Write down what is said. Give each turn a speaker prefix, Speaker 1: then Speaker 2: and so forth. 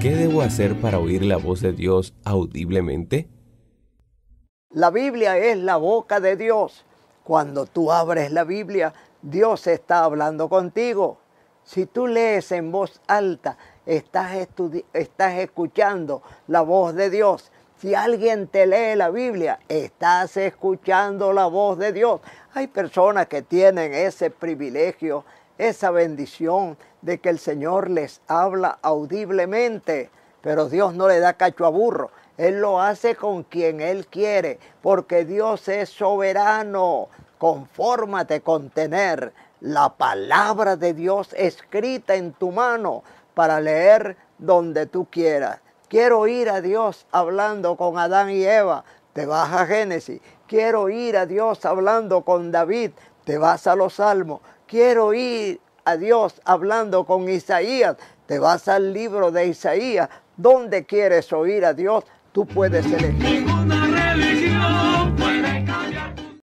Speaker 1: ¿qué debo hacer para oír la voz de Dios audiblemente? La Biblia es la boca de Dios. Cuando tú abres la Biblia, Dios está hablando contigo. Si tú lees en voz alta, estás, estás escuchando la voz de Dios. Si alguien te lee la Biblia, estás escuchando la voz de Dios. Hay personas que tienen ese privilegio esa bendición de que el Señor les habla audiblemente, pero Dios no le da cacho a burro. Él lo hace con quien Él quiere, porque Dios es soberano. Confórmate con tener la palabra de Dios escrita en tu mano para leer donde tú quieras. Quiero oír a Dios hablando con Adán y Eva, te vas a Génesis. Quiero oír a Dios hablando con David, te vas a los Salmos quiero ir a Dios hablando con Isaías, te vas al libro de Isaías. Donde quieres oír a Dios? Tú puedes elegir.